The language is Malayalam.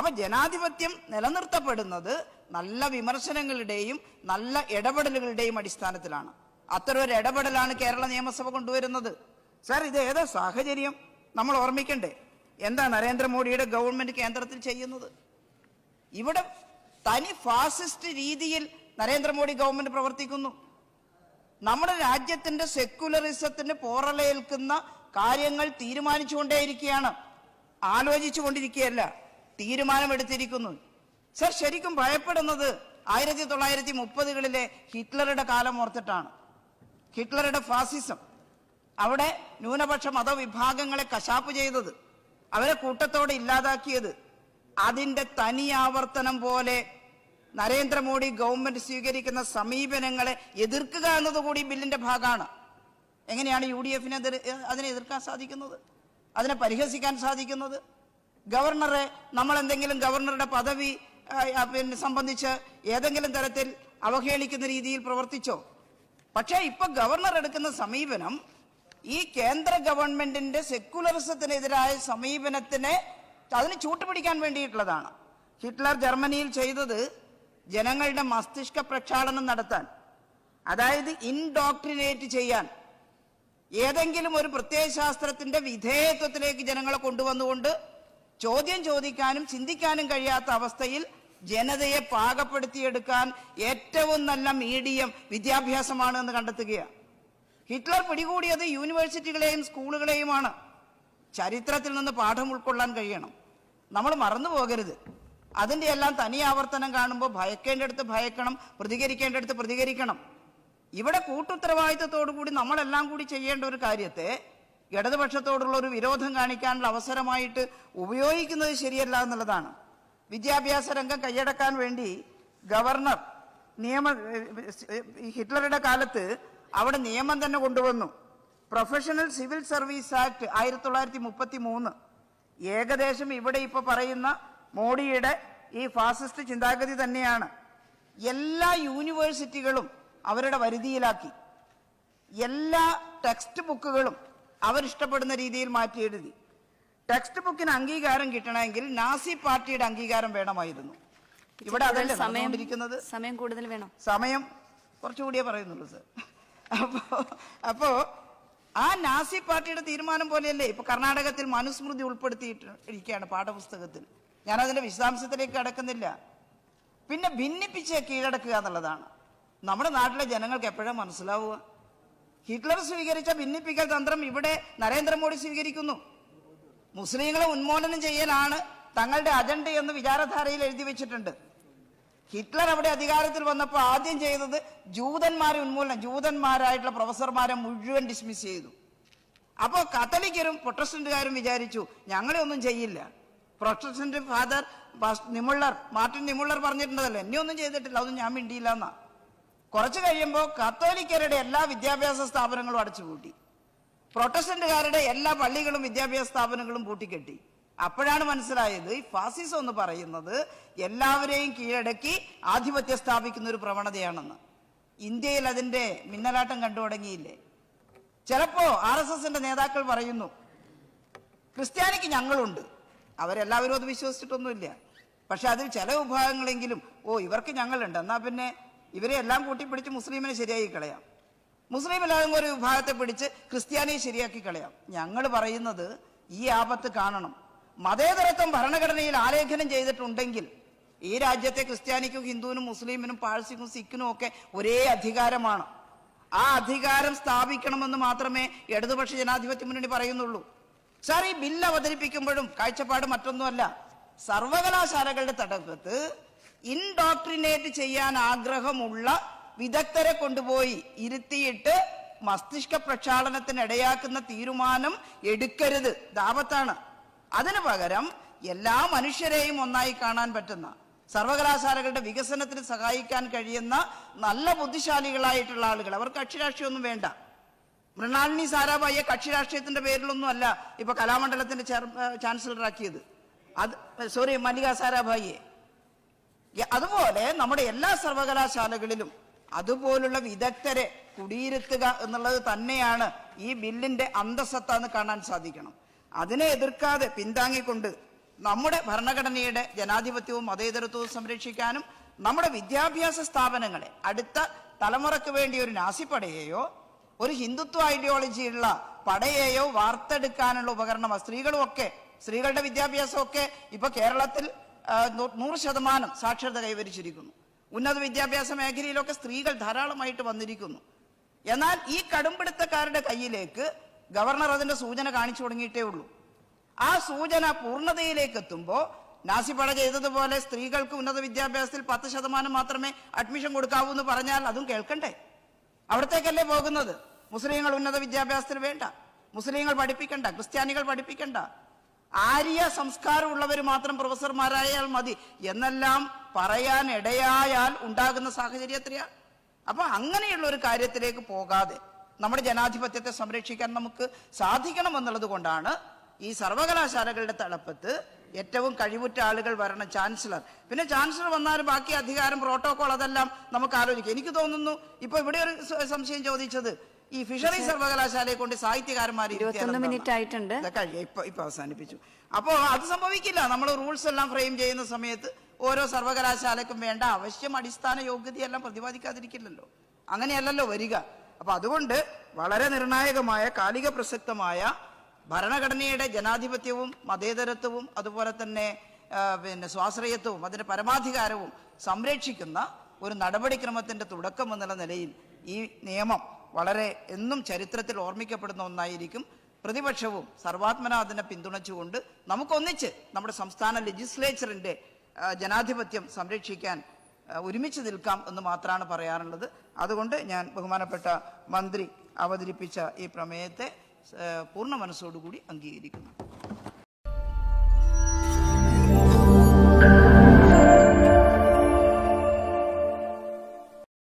അപ്പം ജനാധിപത്യം നിലനിർത്തപ്പെടുന്നത് നല്ല വിമർശനങ്ങളുടെയും നല്ല ഇടപെടലുകളുടെയും അടിസ്ഥാനത്തിലാണ് അത്തരം ഒരു ഇടപെടലാണ് കേരള നിയമസഭ കൊണ്ടുവരുന്നത് സാർ ഇത് ഏതാ സാഹചര്യം നമ്മൾ ഓർമ്മിക്കണ്ടേ എന്താ നരേന്ദ്രമോദിയുടെ ഗവൺമെന്റ് കേന്ദ്രത്തിൽ ചെയ്യുന്നത് ഇവിടെ തനി ഫാസിസ്റ്റ് രീതിയിൽ നരേന്ദ്രമോദി ഗവൺമെന്റ് പ്രവർത്തിക്കുന്നു നമ്മുടെ രാജ്യത്തിന്റെ സെക്യുലറിസത്തിന് പോറലേൽക്കുന്ന കാര്യങ്ങൾ തീരുമാനിച്ചുകൊണ്ടേയിരിക്കുകയാണ് ആലോചിച്ചു കൊണ്ടിരിക്കുകയല്ല തീരുമാനമെടുത്തിരിക്കുന്നു സർ ശരിക്കും ഭയപ്പെടുന്നത് ആയിരത്തി തൊള്ളായിരത്തി മുപ്പതുകളിലെ ഹിറ്റ്ലറുടെ കാലം ഓർത്തിട്ടാണ് ഹിറ്റ്ലറുടെ ഫാസിസം അവിടെ ന്യൂനപക്ഷ മതവിഭാഗങ്ങളെ കശാപ്പ് ചെയ്തത് അവരെ കൂട്ടത്തോടെ ഇല്ലാതാക്കിയത് അതിൻ്റെ തനിയാവർത്തനം പോലെ നരേന്ദ്രമോദി ഗവൺമെന്റ് സ്വീകരിക്കുന്ന സമീപനങ്ങളെ എതിർക്കുക എന്നതുകൂടി ബില്ലിന്റെ ഭാഗമാണ് എങ്ങനെയാണ് യു ഡി എഫിനെ അതിനെ എതിർക്കാൻ സാധിക്കുന്നത് അതിനെ പരിഹസിക്കാൻ സാധിക്കുന്നത് ഗവർണറെ നമ്മൾ എന്തെങ്കിലും ഗവർണറുടെ പദവി പിന്നെ സംബന്ധിച്ച് ഏതെങ്കിലും തരത്തിൽ അവഹേളിക്കുന്ന രീതിയിൽ പ്രവർത്തിച്ചോ പക്ഷേ ഇപ്പൊ ഗവർണർ എടുക്കുന്ന സമീപനം ഈ കേന്ദ്ര ഗവൺമെന്റിന്റെ സെക്യുലറിസത്തിനെതിരായ സമീപനത്തിന് അതിന് ചൂട്ടുപിടിക്കാൻ വേണ്ടിയിട്ടുള്ളതാണ് ഹിറ്റ്ലർ ജർമ്മനിയിൽ ചെയ്തത് ജനങ്ങളുടെ മസ്തിഷ്ക പ്രക്ഷാളനം നടത്താൻ അതായത് ഇൻഡോക്ട്രിനേറ്റ് ചെയ്യാൻ ഏതെങ്കിലും ഒരു പ്രത്യയശാസ്ത്രത്തിന്റെ വിധേയത്വത്തിലേക്ക് ജനങ്ങളെ കൊണ്ടുവന്നുകൊണ്ട് ചോദ്യം ചോദിക്കാനും ചിന്തിക്കാനും കഴിയാത്ത അവസ്ഥയിൽ ജനതയെ പാകപ്പെടുത്തിയെടുക്കാൻ ഏറ്റവും നല്ല മീഡിയം വിദ്യാഭ്യാസമാണ് എന്ന് കണ്ടെത്തുകയാണ് ഹിറ്റ്ലർ പിടികൂടിയത് യൂണിവേഴ്സിറ്റികളെയും സ്കൂളുകളെയുമാണ് ചരിത്രത്തിൽ നിന്ന് പാഠം ഉൾക്കൊള്ളാൻ കഴിയണം നമ്മൾ മറന്നു പോകരുത് അതിൻ്റെ എല്ലാം തനിയാവർത്തനം കാണുമ്പോൾ ഭയക്കേണ്ടടുത്ത് ഭയക്കണം പ്രതികരിക്കേണ്ടടുത്ത് പ്രതികരിക്കണം ഇവിടെ കൂട്ടുത്തരവാദിത്തത്തോടു കൂടി നമ്മളെല്ലാം കൂടി ചെയ്യേണ്ട ഒരു കാര്യത്തെ ഇടതുപക്ഷത്തോടുള്ള ഒരു വിരോധം കാണിക്കാനുള്ള അവസരമായിട്ട് ഉപയോഗിക്കുന്നത് ശരിയല്ല എന്നുള്ളതാണ് വിദ്യാഭ്യാസ രംഗം കൈയടക്കാൻ വേണ്ടി ഗവർണർ നിയമ ഹിറ്റ്ലറുടെ കാലത്ത് അവിടെ നിയമം തന്നെ കൊണ്ടുവന്നു പ്രൊഫഷണൽ സിവിൽ സർവീസ് ആക്ട് ആയിരത്തി തൊള്ളായിരത്തി മുപ്പത്തി മൂന്ന് ഏകദേശം ഇവിടെ ഇപ്പോൾ പറയുന്ന മോഡിയുടെ ഈ ഫാസിസ്റ്റ് ചിന്താഗതി തന്നെയാണ് എല്ലാ യൂണിവേഴ്സിറ്റികളും അവരുടെ വരുതിയിലാക്കി എല്ലാ ടെക്സ്റ്റ് ബുക്കുകളും അവരിഷ്ടപ്പെടുന്ന രീതിയിൽ മാറ്റി എഴുതി ടെക്സ്റ്റ് ബുക്കിന് അംഗീകാരം കിട്ടണമെങ്കിൽ നാസി പാർട്ടിയുടെ അംഗീകാരം വേണമായിരുന്നു ഇവിടെ അതല്ല സമയം സമയം കൂടുതൽ വേണം സമയം കുറച്ചുകൂടിയേ പറയുന്നുള്ളൂ സർ അപ്പോ അപ്പോ ആ നാസി പാർട്ടിയുടെ തീരുമാനം പോലെയല്ലേ ഇപ്പൊ കർണാടകത്തിൽ മനുസ്മൃതി ഇരിക്കുകയാണ് പാഠപുസ്തകത്തിൽ ഞാൻ അതിന്റെ വിശദാംശത്തിലേക്ക് കടക്കുന്നില്ല പിന്നെ ഭിന്നിപ്പിച്ച് കീഴടക്കുക എന്നുള്ളതാണ് നമ്മുടെ നാട്ടിലെ ജനങ്ങൾക്ക് എപ്പോഴും മനസ്സിലാവുക ഹിറ്റ്ലർ സ്വീകരിച്ച ഭിന്നിപ്പിക്കൽ തന്ത്രം ഇവിടെ നരേന്ദ്രമോദി സ്വീകരിക്കുന്നു മുസ്ലിങ്ങളെ ഉന്മൂലനം ചെയ്യലാണ് തങ്ങളുടെ അജണ്ട എന്ന് വിചാരധാരയിൽ എഴുതി വെച്ചിട്ടുണ്ട് ഹിറ്റ്ലർ അവിടെ അധികാരത്തിൽ വന്നപ്പോൾ ആദ്യം ചെയ്തത് ജൂതന്മാരെ ഉന്മൂലനം ജൂതന്മാരായിട്ടുള്ള പ്രൊഫസർമാരെ മുഴുവൻ ഡിസ്മിസ് ചെയ്തു അപ്പോൾ കത്തോലിക്കരും പ്രൊട്ടസ്റ്റന്റുകാരും വിചാരിച്ചു ഞങ്ങളെ ഒന്നും ചെയ്യില്ല Protestant father Niemoller Martin Niemoller പറഞ്ഞിട്ടുണ്ടല്ലോ എന്നെ ഒന്നും ചെയ്തിട്ടില്ല അതൊന്നും ഞാൻ മിണ്ടിയില്ല എന്നാ കുറച്ച് കഴിയുമ്പോൾ കത്തോലിക്കരുടെ എല്ലാ വിദ്യാഭ്യാസ സ്ഥാപനങ്ങളും അടച്ചുപൂട്ടി പ്രൊട്ടസ്റ്റന്റുകാരുടെ എല്ലാ പള്ളികളും വിദ്യാഭ്യാസ സ്ഥാപനങ്ങളും പൂട്ടിക്കെട്ടി അപ്പോഴാണ് മനസ്സിലായത് ഈ ഫാസിസം എന്ന് പറയുന്നത് എല്ലാവരെയും കീഴടക്കി ആധിപത്യം സ്ഥാപിക്കുന്ന ഒരു പ്രവണതയാണെന്ന് ഇന്ത്യയിൽ അതിന്റെ മിന്നലാട്ടം കണ്ടു തുടങ്ങിയില്ലേ ചിലപ്പോ ആർ എസ് എസിന്റെ നേതാക്കൾ പറയുന്നു ക്രിസ്ത്യാനിക്ക് ഞങ്ങളുണ്ട് അവരെല്ലാവരും അത് വിശ്വസിച്ചിട്ടൊന്നുമില്ല പക്ഷെ അതിൽ ചില വിഭാഗങ്ങളെങ്കിലും ഓ ഇവർക്ക് ഞങ്ങളുണ്ട് എന്നാ പിന്നെ ഇവരെ എല്ലാം കൂട്ടി പിടിച്ച് മുസ്ലിമിനെ ശരിയാക്കി കളയാം മുസ്ലിം അല്ലാതെ ഒരു വിഭാഗത്തെ പിടിച്ച് ക്രിസ്ത്യാനിയെ ശരിയാക്കി കളയാം ഞങ്ങൾ പറയുന്നത് ഈ ആപത്ത് കാണണം മതേതരത്വം ഭരണഘടനയിൽ ആലേഖനം ചെയ്തിട്ടുണ്ടെങ്കിൽ ഈ രാജ്യത്തെ ക്രിസ്ത്യാനിക്കും ഹിന്ദുവിനും മുസ്ലിമിനും പാഴ്സിക്കും സിഖിനും ഒക്കെ ഒരേ അധികാരമാണ് ആ അധികാരം സ്ഥാപിക്കണമെന്ന് മാത്രമേ ഇടതുപക്ഷ ജനാധിപത്യ മുന്നണി പറയുന്നുള്ളൂ സാർ ഈ ബില്ല് അവതരിപ്പിക്കുമ്പോഴും കാഴ്ചപ്പാട് മറ്റൊന്നുമല്ല സർവകലാശാലകളുടെ തടവത്ത് ഇൻഡോക്ട്രിനേറ്റ് ചെയ്യാൻ ആഗ്രഹമുള്ള വിദഗ്ധരെ കൊണ്ടുപോയി ഇരുത്തിയിട്ട് മസ്തിഷ്ക പ്രക്ഷാളനത്തിനിടയാക്കുന്ന തീരുമാനം എടുക്കരുത് ദാപത്താണ് അതിനു പകരം എല്ലാ മനുഷ്യരെയും ഒന്നായി കാണാൻ പറ്റുന്ന സർവകലാശാലകളുടെ വികസനത്തിന് സഹായിക്കാൻ കഴിയുന്ന നല്ല ബുദ്ധിശാലികളായിട്ടുള്ള ആളുകൾ അവർക്ക് കക്ഷിരാഷ്ട്രീയമൊന്നും വേണ്ട മൃണാളിനി സാരാഭായിയെ രാഷ്ട്രീയത്തിന്റെ പേരിലൊന്നും അല്ല ഇപ്പൊ കലാമണ്ഡലത്തിന്റെ ചെയർ ചാൻസലറാക്കിയത് അത് സോറി മല്ലിക സാരാഭായിയെ അതുപോലെ നമ്മുടെ എല്ലാ സർവകലാശാലകളിലും അതുപോലുള്ള വിദഗ്ധരെ കുടിയിരുത്തുക എന്നുള്ളത് തന്നെയാണ് ഈ ബില്ലിന്റെ അന്തസ്സത്ത എന്ന് കാണാൻ സാധിക്കണം അതിനെ എതിർക്കാതെ പിന്താങ്ങിക്കൊണ്ട് നമ്മുടെ ഭരണഘടനയുടെ ജനാധിപത്യവും മതേതരത്വവും സംരക്ഷിക്കാനും നമ്മുടെ വിദ്യാഭ്യാസ സ്ഥാപനങ്ങളെ അടുത്ത തലമുറയ്ക്ക് വേണ്ടി ഒരു നാസിപ്പടയെയോ ഒരു ഹിന്ദുത്വ ഐഡിയോളജിയുള്ള പടയെയോ വാർത്തെടുക്കാനുള്ള സ്ത്രീകളും ഒക്കെ സ്ത്രീകളുടെ വിദ്യാഭ്യാസമൊക്കെ ഇപ്പൊ കേരളത്തിൽ നൂറ് ശതമാനം സാക്ഷരത കൈവരിച്ചിരിക്കുന്നു ഉന്നത വിദ്യാഭ്യാസ മേഖലയിലൊക്കെ സ്ത്രീകൾ ധാരാളമായിട്ട് വന്നിരിക്കുന്നു എന്നാൽ ഈ കടുംപിടുത്തക്കാരുടെ കയ്യിലേക്ക് ഗവർണർ അതിൻ്റെ സൂചന കാണിച്ചു തുടങ്ങിയിട്ടേ ഉള്ളൂ ആ സൂചന പൂർണ്ണതയിലേക്ക് എത്തുമ്പോൾ നാസിപ്പട ചെയ്തതുപോലെ സ്ത്രീകൾക്ക് ഉന്നത വിദ്യാഭ്യാസത്തിൽ പത്ത് ശതമാനം മാത്രമേ അഡ്മിഷൻ കൊടുക്കാവൂ എന്ന് പറഞ്ഞാൽ അതും കേൾക്കണ്ടേ അവിടത്തേക്കല്ലേ പോകുന്നത് മുസ്ലിങ്ങൾ ഉന്നത വിദ്യാഭ്യാസത്തിൽ വേണ്ട മുസ്ലിങ്ങൾ പഠിപ്പിക്കണ്ട ക്രിസ്ത്യാനികൾ പഠിപ്പിക്കണ്ട ആര്യ സംസ്കാരമുള്ളവർ മാത്രം പ്രൊഫസർമാരായാൽ മതി എന്നെല്ലാം പറയാൻ ഇടയായാൽ ഉണ്ടാകുന്ന സാഹചര്യം എത്രയാ അപ്പൊ അങ്ങനെയുള്ള ഒരു കാര്യത്തിലേക്ക് പോകാതെ നമ്മുടെ ജനാധിപത്യത്തെ സംരക്ഷിക്കാൻ നമുക്ക് സാധിക്കണം എന്നുള്ളത് കൊണ്ടാണ് ഈ സർവകലാശാലകളുടെ തലപ്പത്ത് ഏറ്റവും കഴിവുറ്റ ആളുകൾ വരണം ചാൻസലർ പിന്നെ ചാൻസലർ വന്നാലും ബാക്കി അധികാരം പ്രോട്ടോകോൾ അതെല്ലാം നമുക്ക് ആലോചിക്കാം എനിക്ക് തോന്നുന്നു ഇപ്പൊ ഇവിടെ ഒരു സംശയം ചോദിച്ചത് ഈ ഫിഷറീസ് സർവകലാശാലയെ കൊണ്ട് സാഹിത്യകാരന്മാർ മിനിറ്റ് ആയിട്ടുണ്ട് ഇപ്പൊ ഇപ്പൊ അവസാനിപ്പിച്ചു അപ്പോ അത് സംഭവിക്കില്ല നമ്മൾ റൂൾസ് എല്ലാം ഫ്രെയിം ചെയ്യുന്ന സമയത്ത് ഓരോ സർവകലാശാലക്കും വേണ്ട അവശ്യം അടിസ്ഥാന യോഗ്യതയെല്ലാം പ്രതിപാദിക്കാതിരിക്കില്ലല്ലോ അങ്ങനെയല്ലല്ലോ വരിക അപ്പൊ അതുകൊണ്ട് വളരെ നിർണായകമായ കാലിക പ്രസക്തമായ ഭരണഘടനയുടെ ജനാധിപത്യവും മതേതരത്വവും അതുപോലെ തന്നെ പിന്നെ സ്വാശ്രയത്വവും അതിന്റെ പരമാധികാരവും സംരക്ഷിക്കുന്ന ഒരു നടപടിക്രമത്തിന്റെ തുടക്കം എന്നുള്ള നിലയിൽ ഈ നിയമം വളരെ എന്നും ചരിത്രത്തിൽ ഓർമ്മിക്കപ്പെടുന്ന ഒന്നായിരിക്കും പ്രതിപക്ഷവും സർവാത്മനാഥനെ പിന്തുണച്ചുകൊണ്ട് നമുക്കൊന്നിച്ച് നമ്മുടെ സംസ്ഥാന ലെജിസ്ലേച്ചറിൻ്റെ ജനാധിപത്യം സംരക്ഷിക്കാൻ ഒരുമിച്ച് നിൽക്കാം എന്ന് മാത്രമാണ് പറയാനുള്ളത് അതുകൊണ്ട് ഞാൻ ബഹുമാനപ്പെട്ട മന്ത്രി അവതരിപ്പിച്ച ഈ പ്രമേയത്തെ പൂർണ്ണ മനസ്സോടുകൂടി അംഗീകരിക്കുന്നു